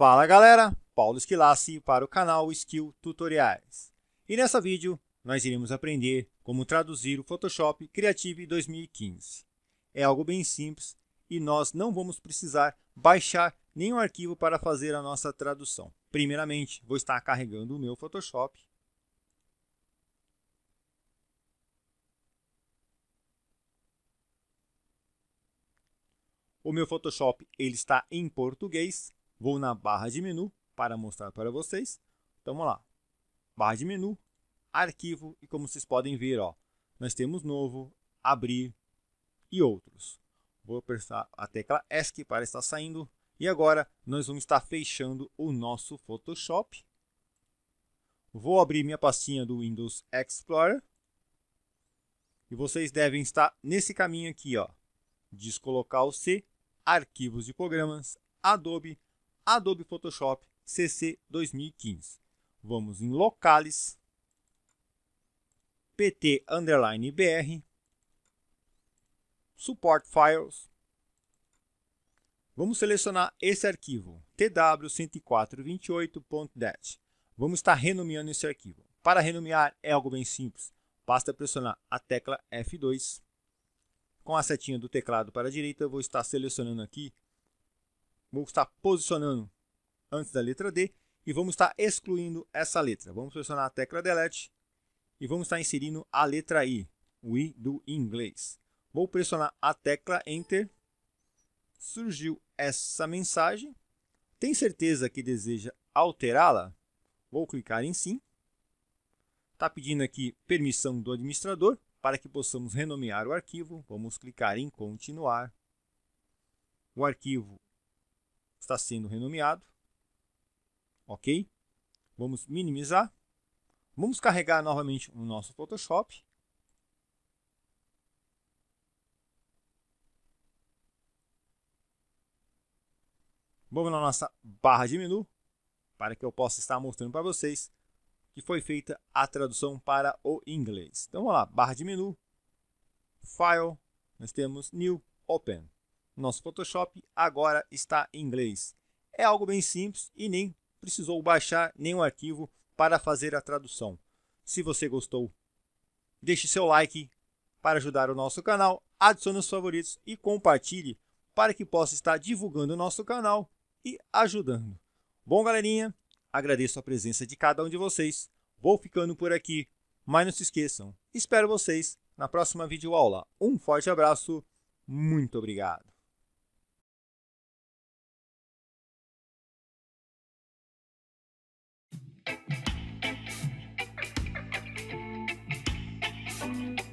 Fala galera, Paulo Esquilassi para o canal Skill Tutoriais. E nessa vídeo nós iremos aprender como traduzir o Photoshop Creative 2015. É algo bem simples e nós não vamos precisar baixar nenhum arquivo para fazer a nossa tradução. Primeiramente, vou estar carregando o meu Photoshop. O meu Photoshop ele está em português, Vou na barra de menu para mostrar para vocês. Então vamos lá. Barra de menu, arquivo e como vocês podem ver, ó, nós temos novo, abrir e outros. Vou apertar a tecla ESC para estar saindo. E agora nós vamos estar fechando o nosso Photoshop. Vou abrir minha pastinha do Windows Explorer. E vocês devem estar nesse caminho aqui, ó. Descolocar o C, arquivos de programas, Adobe, Adobe Photoshop CC 2015. Vamos em locales, PT underline BR, support files. Vamos selecionar esse arquivo, tw10428.dat. Vamos estar renomeando esse arquivo. Para renomear é algo bem simples. Basta pressionar a tecla F2. Com a setinha do teclado para a direita, eu vou estar selecionando aqui Vou estar posicionando antes da letra D e vamos estar excluindo essa letra. Vamos pressionar a tecla Delete e vamos estar inserindo a letra I, o I do inglês. Vou pressionar a tecla Enter. Surgiu essa mensagem. Tem certeza que deseja alterá-la? Vou clicar em Sim. Está pedindo aqui permissão do administrador para que possamos renomear o arquivo. Vamos clicar em Continuar. O arquivo está sendo renomeado. Ok? Vamos minimizar. Vamos carregar novamente o nosso Photoshop. Vamos na nossa barra de menu, para que eu possa estar mostrando para vocês que foi feita a tradução para o inglês. Então vamos lá, barra de menu, File, nós temos New, Open. Nosso Photoshop agora está em inglês. É algo bem simples e nem precisou baixar nenhum arquivo para fazer a tradução. Se você gostou, deixe seu like para ajudar o nosso canal, adicione os favoritos e compartilhe para que possa estar divulgando o nosso canal e ajudando. Bom, galerinha, agradeço a presença de cada um de vocês. Vou ficando por aqui, mas não se esqueçam, espero vocês na próxima videoaula. Um forte abraço, muito obrigado! Thank you.